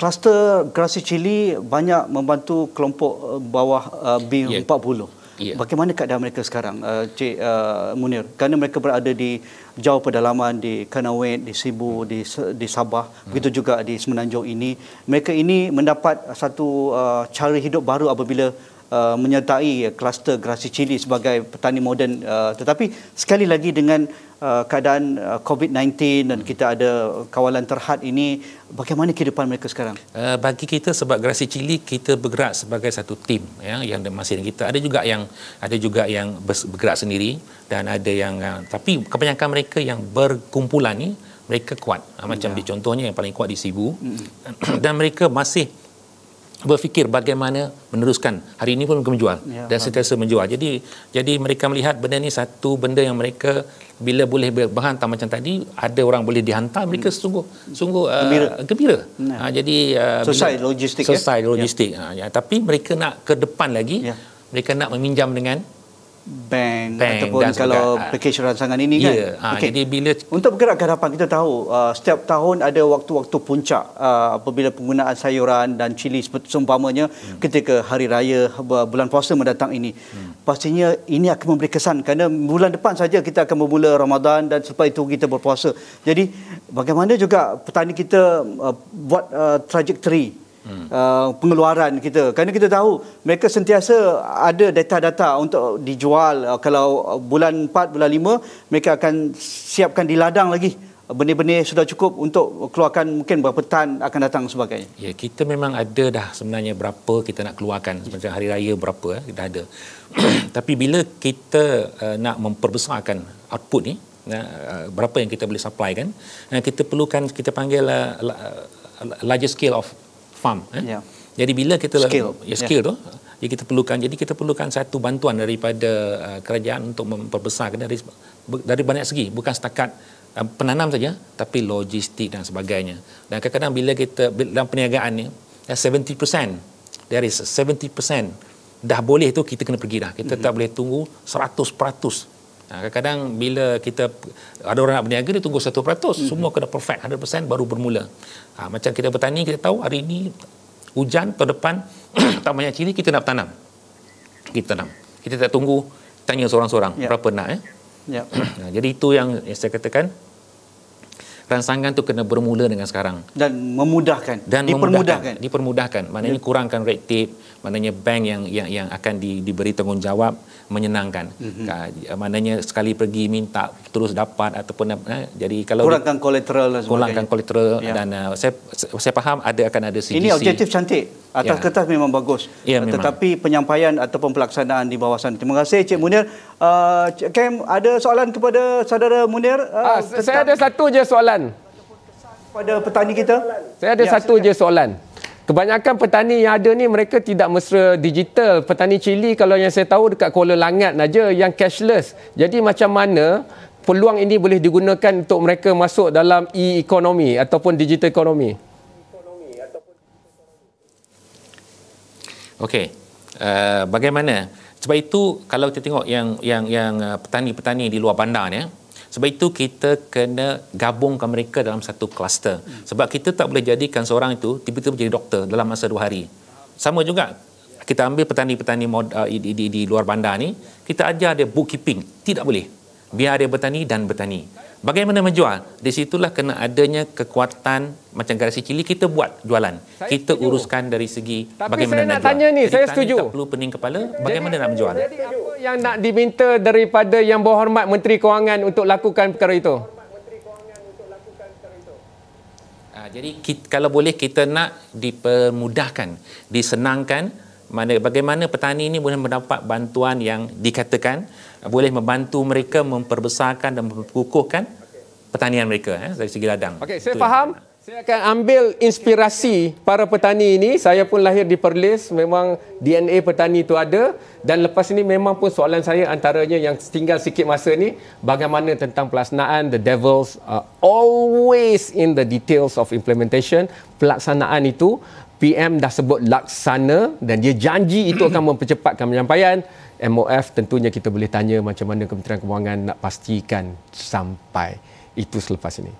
kluster eh? eh, Grasi Chili banyak membantu kelompok eh, bawah B40. Yeah. Ya. Yeah. Bagaimana keadaan mereka sekarang, uh, Cik uh, Munir? Kerana mereka berada di jauh pedalaman, di Kanawet, di Sibu, di, di Sabah, hmm. begitu juga di Semenanjung ini. Mereka ini mendapat satu uh, cara hidup baru apabila uh, menyertai kluster Grasi Chili sebagai petani moden. Uh, tetapi sekali lagi dengan Uh, keadaan uh, COVID-19 dan kita ada kawalan terhad ini bagaimana kehidupan mereka sekarang? Uh, bagi kita sebab Gerasi Cili kita bergerak sebagai satu tim ya, yang masih kita ada juga yang ada juga yang bergerak sendiri dan ada yang uh, tapi kebanyakan mereka yang berkumpulan ini mereka kuat ha, macam yeah. di contohnya yang paling kuat di Sibu mm-hmm. dan mereka masih berfikir bagaimana meneruskan hari ini pun mereka menjual ya, dan sentiasa menjual jadi jadi mereka melihat benda ni satu benda yang mereka bila boleh berhantar macam tadi ada orang boleh dihantar mereka sungguh sungguh gembira, uh, gembira. Ya. Uh, jadi uh, selesai logistik ya? selesai ya? logistik ya. Uh, ya. tapi mereka nak ke depan lagi ya. mereka nak meminjam dengan bank, bank ataupun dan kalau juga, package rancangan ini yeah, kan. Uh, ah, okay. Jadi bila untuk bergerak ke hadapan kita tahu uh, setiap tahun ada waktu-waktu puncak uh, apabila penggunaan sayuran dan cili seumpamanya hmm. ketika hari raya bulan puasa mendatang ini. Hmm. Pastinya ini akan memberi kesan kerana bulan depan saja kita akan bermula Ramadan dan selepas itu kita berpuasa. Jadi bagaimana juga petani kita uh, buat uh, trajectory hmm. uh, pengeluaran kita kerana kita tahu mereka sentiasa ada data-data untuk dijual uh, kalau bulan 4 bulan 5 mereka akan siapkan di ladang lagi benih-benih sudah cukup untuk keluarkan mungkin berapa tan akan datang sebagainya. Ya, kita memang ada dah sebenarnya berapa kita nak keluarkan ya. macam hari raya berapa eh, dah ada. Tapi bila kita uh, nak memperbesarkan output ni, uh, berapa yang kita boleh supply kan? Uh, kita perlukan kita panggil uh, uh larger scale of farm. Eh? Yeah. Jadi bila kita lah- skill, ya, ya. skill yeah. tu, jadi kita perlukan. Jadi kita perlukan satu bantuan daripada uh, kerajaan untuk memperbesar dari dari banyak segi, bukan setakat uh, penanam saja, tapi logistik dan sebagainya. Dan kadang-kadang bila kita dalam perniagaan ni, 70% dari 70% dah boleh tu kita kena pergi dah. Kita mm-hmm. tak boleh tunggu 100%. Kadang-kadang bila kita ada orang nak berniaga dia tunggu 1%, mm-hmm. semua kena perfect 100% baru bermula. Ha, macam kita bertani, kita tahu hari ini hujan, tahun depan tak banyak cili, kita nak tanam. Kita tanam. Kita tak tunggu, tanya seorang-seorang, yep. Ya. berapa nak. Eh? Yep. Ya. Ha, jadi itu yang, yang saya katakan, rangsangan tu kena bermula dengan sekarang dan memudahkan dan dipermudahkan memudahkan. dipermudahkan maknanya yeah. kurangkan red tape maknanya bank yang yang yang akan di, diberi tanggungjawab menyenangkan. Mm-hmm. Uh, maknanya sekali pergi minta terus dapat ataupun uh, jadi kalau kurangkan di, kolateral dan kurangkan kolateral yeah. dan uh, saya saya faham ada akan ada CGC. Ini objektif cantik. Atas yeah. kertas memang bagus. Yeah, ya, memang. Tetapi penyampaian ataupun pelaksanaan di bawah sana. Terima kasih Cik Munir. Uh, Kem, ada soalan kepada saudara Munir? Uh, ah, saya ada satu je soalan. pada petani kita? Saya ada ya, satu silakan. je soalan. Kebanyakan petani yang ada ni mereka tidak mesra digital. Petani cili kalau yang saya tahu dekat Kuala Langat saja yang cashless. Jadi macam mana peluang ini boleh digunakan untuk mereka masuk dalam e-ekonomi ataupun digital ekonomi? Okey. Uh, bagaimana? Sebab itu kalau kita tengok yang yang yang eh, petani-petani di luar bandar ni, eh, sebab itu kita kena gabungkan mereka dalam satu kluster. Sebab kita tak boleh jadikan seorang itu tiba-tiba jadi doktor dalam masa dua hari. Sama juga kita ambil petani-petani ah, di, di, di, di luar bandar ni, kita ajar dia bookkeeping. Tidak boleh. Biar dia bertani dan bertani. Bagaimana menjual? Di situlah kena adanya kekuatan macam garasi cili kita buat jualan. Saya kita setuju. uruskan dari segi Tapi bagaimana saya nak, tanya ni, saya tanya setuju. Tak perlu pening kepala, bagaimana jadi, nak menjual? Jadi apa yang nak diminta daripada yang berhormat Menteri Kewangan untuk lakukan perkara itu? Ah, jadi kita, kalau boleh kita nak dipermudahkan, disenangkan bagaimana petani ini boleh mendapat bantuan yang dikatakan boleh membantu mereka memperbesarkan dan memperkukuhkan pertanian mereka eh, dari segi ladang. Okey, saya Itu faham. Yang. Saya akan ambil inspirasi para petani ini. Saya pun lahir di Perlis, memang DNA petani itu ada dan lepas ini memang pun soalan saya antaranya yang tinggal sikit masa ni bagaimana tentang pelaksanaan the devils are uh, always in the details of implementation pelaksanaan itu PM dah sebut laksana dan dia janji itu akan mempercepatkan penyampaian MOF tentunya kita boleh tanya macam mana Kementerian Kewangan nak pastikan sampai itu selepas ini.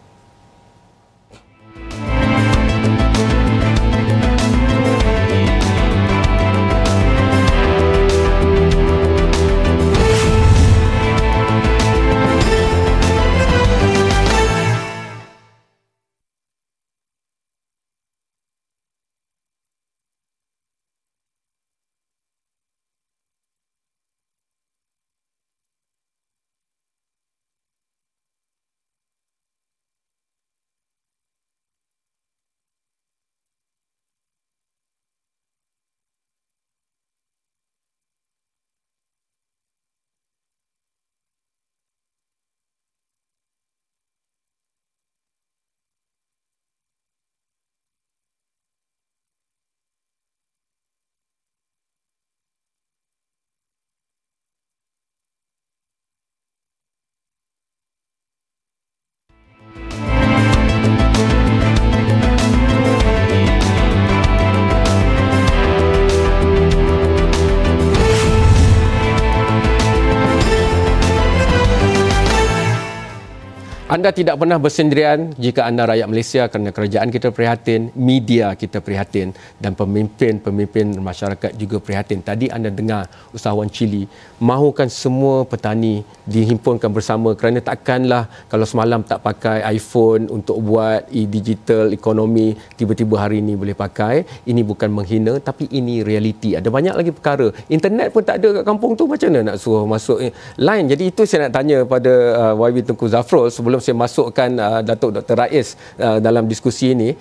Anda tidak pernah bersendirian jika anda rakyat Malaysia kerana kerajaan kita prihatin, media kita prihatin dan pemimpin-pemimpin masyarakat juga prihatin. Tadi anda dengar usahawan Chili mahukan semua petani dihimpunkan bersama kerana takkanlah kalau semalam tak pakai iPhone untuk buat e-digital ekonomi tiba-tiba hari ini boleh pakai. Ini bukan menghina tapi ini realiti. Ada banyak lagi perkara. Internet pun tak ada kat kampung tu macam mana nak suruh masuk eh, line. Jadi itu saya nak tanya pada uh, YB Tengku Zafrul sebelum sebelum saya masukkan uh, Datuk Dr. Rais uh, dalam diskusi ini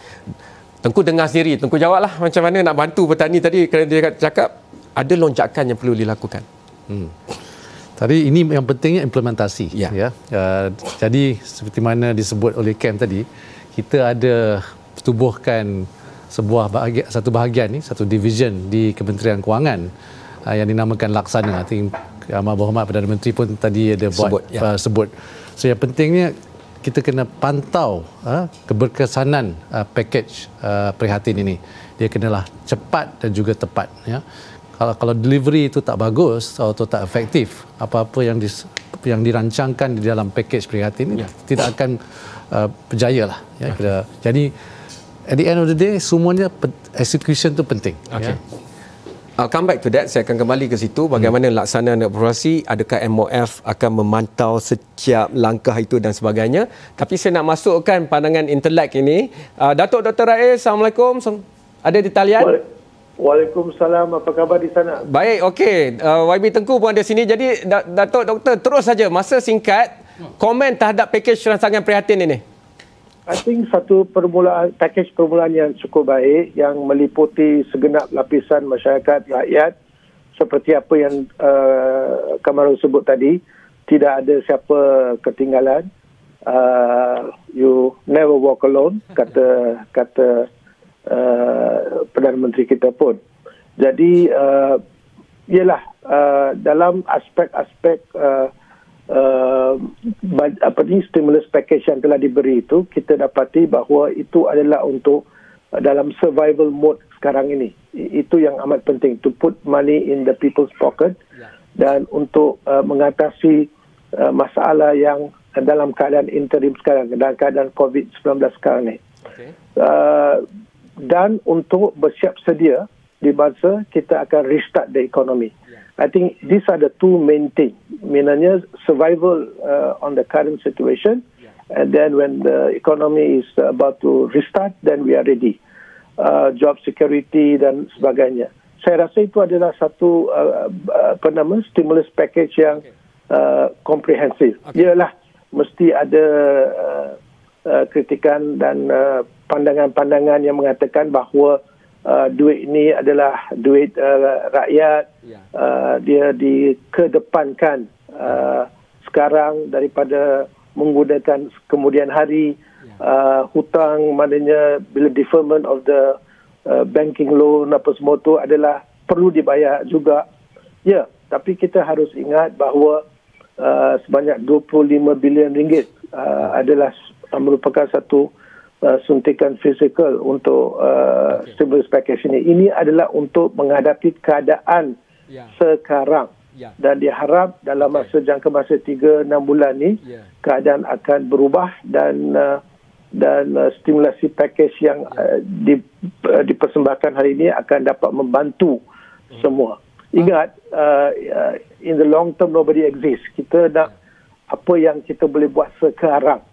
Tengku dengar sendiri, Tengku jawablah macam mana nak bantu petani tadi kerana dia cakap ada lonjakan yang perlu dilakukan hmm. Tadi ini yang pentingnya implementasi yeah. ya. Uh, jadi seperti mana disebut oleh Ken tadi kita ada tubuhkan sebuah bahagian, satu bahagian ni, satu division di Kementerian Kewangan uh, yang dinamakan laksana I think Amat Berhormat Perdana Menteri pun tadi ada buat sebut, ya. uh, sebut. so yang pentingnya kita kena pantau uh, keberkesanan uh, package uh, prihatin ini dia kenalah cepat dan juga tepat ya kalau kalau delivery itu tak bagus atau tak efektif apa-apa yang di, yang dirancangkan di dalam package prihatin ini ya. tidak akan uh, berjaya lah ya okay. jadi at the end of the day semuanya execution tu penting ya. okay. ya I'll come back to that. Saya akan kembali ke situ. Bagaimana hmm. laksanaan operasi, adakah MOF akan memantau setiap langkah itu dan sebagainya. Tapi saya nak masukkan pandangan intelek ini. Uh, Datuk Dr. Raih, Assalamualaikum. Ada di talian? Wa- Waalaikumsalam. Apa khabar di sana? Baik, okey. Uh, ah, YB Tengku pun ada sini. Jadi, Datuk Dr. terus saja. Masa singkat, hmm. komen terhadap pakej rancangan prihatin ini. I think satu permulaan package permulaan yang cukup baik yang meliputi segenap lapisan masyarakat rakyat seperti apa yang uh, Kamarul sebut tadi tidak ada siapa ketinggalan uh, you never walk alone kata kata uh, perdana menteri kita pun jadi uh, ialah uh, dalam aspek-aspek uh, uh, apa ni stimulus package yang telah diberi itu kita dapati bahawa itu adalah untuk uh, dalam survival mode sekarang ini itu yang amat penting to put money in the people's pocket ya. dan untuk uh, mengatasi uh, masalah yang dalam keadaan interim sekarang dalam keadaan COVID-19 sekarang ini okay. uh, dan untuk bersiap sedia di bahasa kita akan restart the economy. I think these are the two main thing. Meaningnya survival uh, on the current situation, and then when the economy is about to restart, then we are ready. Uh, job security dan sebagainya. Saya rasa itu adalah satu uh, uh apa nama stimulus package yang uh, komprehensif. Okay. Uh, okay. Ialah mesti ada uh, uh, kritikan dan uh, pandangan-pandangan yang mengatakan bahawa uh, duit ini adalah duit uh, rakyat ya. uh, dia dikedepankan uh, sekarang daripada menggunakan kemudian hari ya. uh, hutang maknanya bila deferment of the uh, banking loan apa semua itu adalah perlu dibayar juga ya yeah. tapi kita harus ingat bahawa uh, sebanyak 25 bilion ringgit uh, ya. adalah uh, merupakan satu Uh, suntikan fizikal untuk uh, okay. stimulus package ini. Ini adalah untuk menghadapi keadaan yeah. sekarang. Yeah. Dan diharap dalam okay. masa jangka masa 3-6 bulan ini, yeah. keadaan akan berubah dan uh, dan uh, stimulasi package yang yeah. uh, di, uh, dipersembahkan hari ini akan dapat membantu oh. semua. Ah. Ingat, uh, uh, in the long term nobody exists. Kita nak yeah. apa yang kita boleh buat sekarang.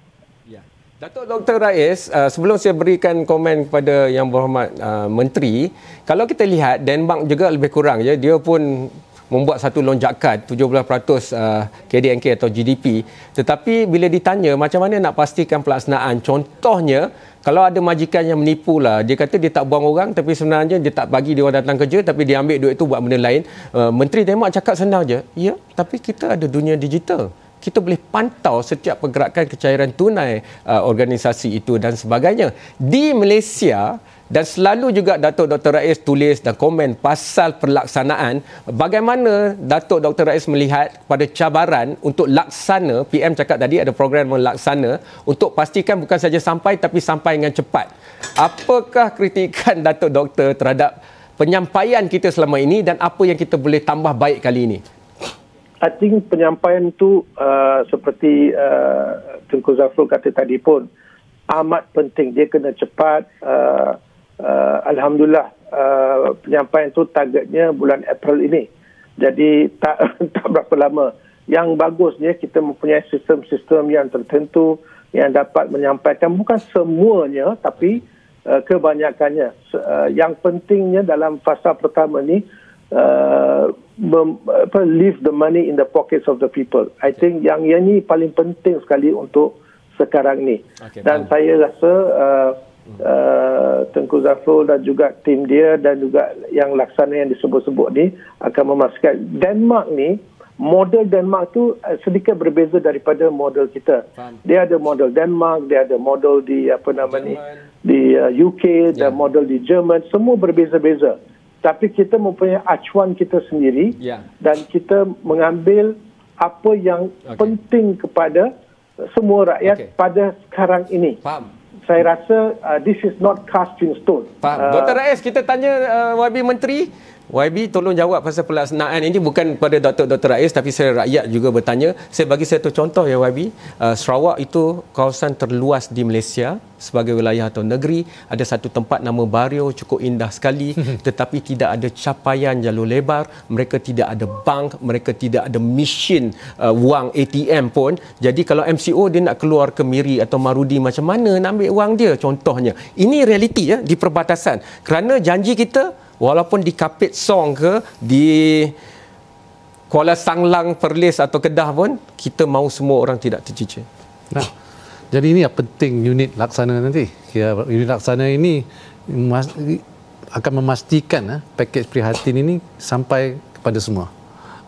Datuk Dr. Rais, uh, sebelum saya berikan komen kepada Yang Berhormat uh, Menteri, kalau kita lihat dan bank juga lebih kurang ya, dia pun membuat satu lonjakan 17% uh, KDNK atau GDP. Tetapi bila ditanya macam mana nak pastikan pelaksanaan, contohnya kalau ada majikan yang menipu lah, dia kata dia tak buang orang tapi sebenarnya dia tak bagi dia datang kerja tapi dia ambil duit tu buat benda lain. Uh, Menteri Denmark cakap senang je. Ya, tapi kita ada dunia digital kita boleh pantau setiap pergerakan kecairan tunai uh, organisasi itu dan sebagainya. Di Malaysia dan selalu juga Datuk Dr. Rais tulis dan komen pasal pelaksanaan bagaimana Datuk Dr. Rais melihat pada cabaran untuk laksana PM cakap tadi ada program melaksana untuk pastikan bukan saja sampai tapi sampai dengan cepat. Apakah kritikan Datuk Dr. terhadap penyampaian kita selama ini dan apa yang kita boleh tambah baik kali ini? I think penyampaian tu uh, seperti uh, Tengku Zafrul kata tadi pun amat penting. Dia kena cepat. Uh, uh, Alhamdulillah uh, penyampaian tu targetnya bulan April ini. Jadi tak, tak berapa lama. Yang bagusnya kita mempunyai sistem-sistem yang tertentu yang dapat menyampaikan bukan semuanya tapi uh, kebanyakannya. Uh, yang pentingnya dalam fasa pertama ni. Uh, apa leave the money in the pockets of the people. I think okay. yang ini paling penting sekali untuk sekarang ni. Okay, dan baik. saya rasa uh, uh, Tengku Zafrul dan juga tim dia dan juga yang laksana yang disebut-sebut ni akan memastikan Denmark ni model Denmark tu uh, sedikit berbeza daripada model kita. Faham. Dia ada model Denmark, dia ada model di apa nama ni di UK, uh, yeah. dan model di Jerman, semua berbeza-beza. Yeah tapi kita mempunyai acuan kita sendiri yeah. dan kita mengambil apa yang okay. penting kepada semua rakyat okay. pada sekarang ini. Faham. Saya rasa uh, this is not cast in stone. Faham. Uh, Dr. Raes, kita tanya uh, YB Menteri. YB tolong jawab pasal pelaksanaan ini bukan pada Dr. Rais tapi saya rakyat juga bertanya. Saya bagi satu contoh ya YB. Uh, Sarawak itu kawasan terluas di Malaysia sebagai wilayah atau negeri. Ada satu tempat nama Bario cukup indah sekali tetapi tidak ada capaian jalur lebar. Mereka tidak ada bank, mereka tidak ada mesin uh, wang ATM pun. Jadi kalau MCO dia nak keluar ke Miri atau Marudi macam mana nak ambil wang dia contohnya. Ini realiti ya di perbatasan. Kerana janji kita walaupun di Kapit Song ke di Kuala Sanglang Perlis atau Kedah pun kita mahu semua orang tidak tercicir. Nah, jadi ini yang penting unit laksana nanti. Ya, unit laksana ini akan memastikan eh, ah, paket prihatin ini sampai kepada semua.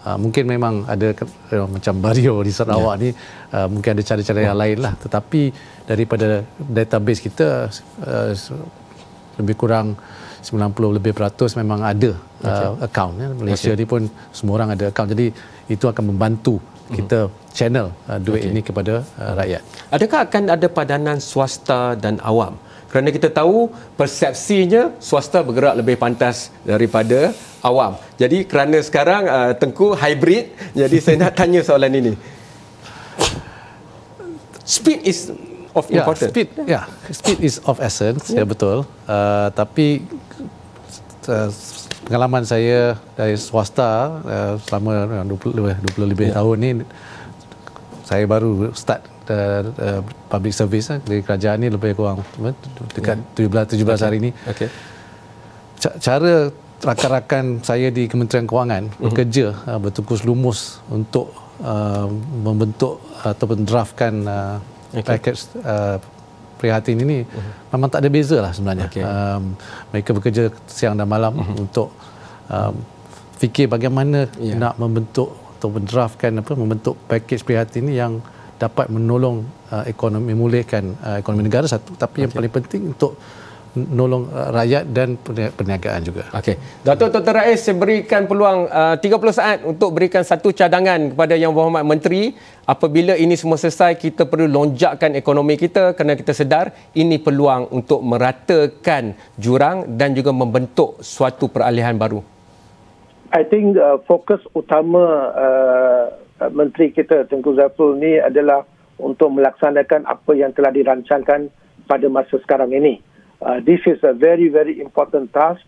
Uh, mungkin memang ada uh, macam bario di Sarawak yeah. ni uh, mungkin ada cara-cara yang lain lah tetapi daripada database kita uh, lebih kurang 90 lebih peratus memang ada okay. uh, account ya. Malaysia okay. ni pun semua orang ada account jadi itu akan membantu hmm. kita channel uh, duit okay. ini kepada uh, rakyat. Adakah akan ada padanan swasta dan awam? Kerana kita tahu persepsinya swasta bergerak lebih pantas daripada awam. Jadi kerana sekarang uh, tengku hybrid, jadi saya nak tanya soalan ini. Speed is of importance. speed. Yeah, speed is of essence. Yeah, yeah betul. Uh, tapi uh, pengalaman saya dari swasta uh, selama 20, uh, 20 lebih yeah. tahun ni saya baru start uh, uh, public service uh, di kerajaan ni lebih kurang dekat yeah. 17 17 okay. hari ni. Okey. C- cara rakan-rakan saya di Kementerian Kewangan mm-hmm. bekerja uh, bertukus lumus untuk uh, membentuk ataupun draftkan uh, okay. paket uh, prihatin ini uh mhm. -huh. memang tak ada beza lah sebenarnya. Okay. Um, mereka bekerja siang dan malam uh mhm. -huh. untuk um, fikir bagaimana yeah. nak membentuk atau mendraftkan apa membentuk paket prihatin ini yang dapat menolong uh, ekonomi memulihkan uh, ekonomi negara satu tapi okay. yang paling penting untuk nolong eh, rakyat dan perniagaan juga. Okey. Datuk Dr. Rais, saya berikan peluang eh, uh, 30 saat untuk berikan satu cadangan kepada Yang Berhormat Menteri. Apabila ini semua selesai, kita perlu lonjakkan ekonomi kita kerana kita sedar ini peluang untuk meratakan jurang dan juga membentuk suatu peralihan baru. I think uh, fokus utama uh, Menteri kita Tengku Zafrul ni adalah untuk melaksanakan apa yang telah dirancangkan pada masa sekarang ini. Uh, this is a very very important task.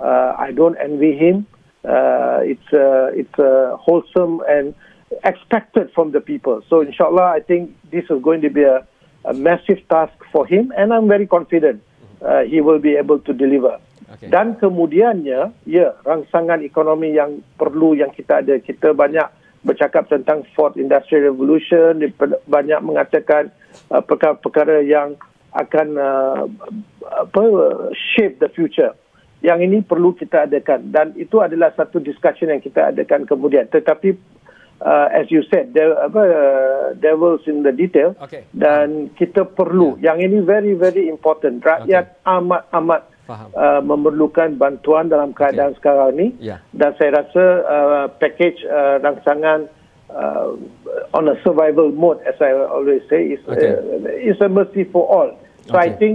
Uh, I don't envy him. Uh, it's uh, it's uh, wholesome and expected from the people. So inshallah, I think this is going to be a, a massive task for him, and I'm very confident uh, he will be able to deliver. Okay. Dan kemudiannya, ya, rangsangan ekonomi yang perlu yang kita ada. Kita banyak bercakap tentang Fourth Industrial Revolution, banyak mengatakan uh, perkara-perkara yang akan uh, apa shape the future. Yang ini perlu kita adakan dan itu adalah satu discussion yang kita adakan kemudian. Tetapi uh, as you said the apa uh, devils in the detail okay. dan kita perlu yeah. yang ini very very important. Rakyat okay. amat amat Uh, memerlukan bantuan dalam keadaan okay. sekarang ini yeah. dan saya rasa uh, package uh, rangsangan uh, on a survival mode as I always say is okay. uh, is a mercy for all So okay. I think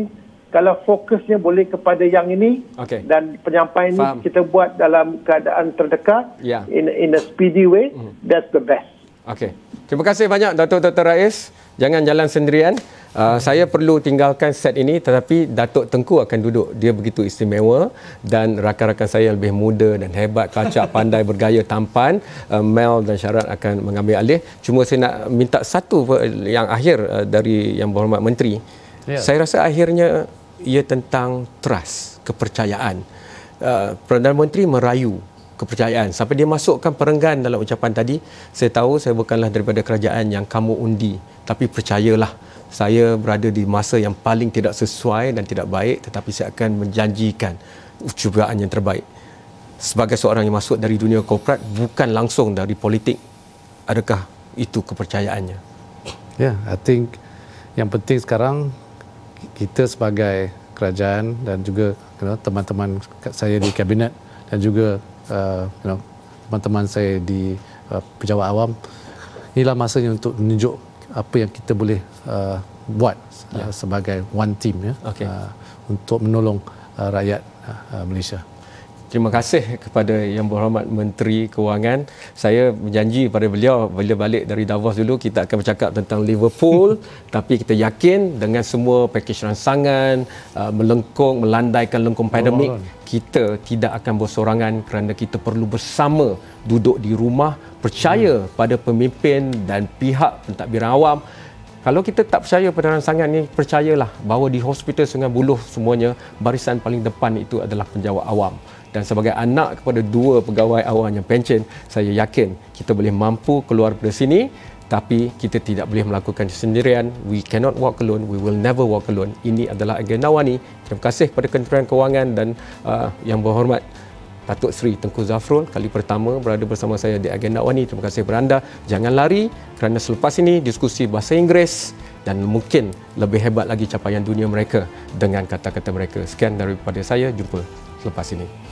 kalau fokusnya boleh kepada yang ini okay. dan penyampaian ini kita buat dalam keadaan terdekat yeah. in in a speedy way, mm. that's the best. Okay. Terima kasih banyak Datuk Dr. Rais. Jangan jalan sendirian. Uh, saya perlu tinggalkan set ini tetapi Datuk Tengku akan duduk. Dia begitu istimewa dan rakan-rakan saya yang lebih muda dan hebat, kacak, pandai, bergaya, tampan. Uh, Mel dan Syarat akan mengambil alih. Cuma saya nak minta satu yang akhir uh, dari Yang Berhormat Menteri. Yeah. Saya rasa akhirnya ia tentang trust, kepercayaan. Uh, Perdana Menteri merayu kepercayaan sampai dia masukkan perenggan dalam ucapan tadi, saya tahu saya bukanlah daripada kerajaan yang kamu undi, tapi percayalah saya berada di masa yang paling tidak sesuai dan tidak baik tetapi saya akan menjanjikan cubaan yang terbaik. Sebagai seorang yang masuk dari dunia korporat bukan langsung dari politik. Adakah itu kepercayaannya? Yeah, I think yang penting sekarang kita sebagai kerajaan dan juga you know, teman-teman saya di kabinet dan juga uh, you know, teman-teman saya di uh, pejabat awam inilah masanya untuk menunjuk apa yang kita boleh uh, buat yeah. Uh, ya. sebagai one team ya okay. uh, untuk menolong uh, rakyat uh, Malaysia Terima kasih kepada Yang Berhormat Menteri Kewangan. Saya berjanji pada beliau beliau balik dari Davos dulu kita akan bercakap tentang Liverpool tapi kita yakin dengan semua pakej rangsangan uh, melengkung melandaikan lengkung pandemik kita tidak akan bersorangan kerana kita perlu bersama duduk di rumah percaya hmm. pada pemimpin dan pihak pentadbiran awam kalau kita tak percaya pada rangsangan ini, percayalah bahawa di hospital Sungai Buloh semuanya, barisan paling depan itu adalah penjawat awam dan sebagai anak kepada dua pegawai awam yang pencen saya yakin kita boleh mampu keluar dari sini tapi kita tidak boleh melakukan sendirian we cannot walk alone we will never walk alone ini adalah agenda wani terima kasih kepada kementerian kewangan dan uh, yang berhormat Datuk Seri Tengku Zafrul kali pertama berada bersama saya di Agenda Wani. Terima kasih beranda. Jangan lari kerana selepas ini diskusi bahasa Inggris dan mungkin lebih hebat lagi capaian dunia mereka dengan kata-kata mereka. Sekian daripada saya. Jumpa selepas ini.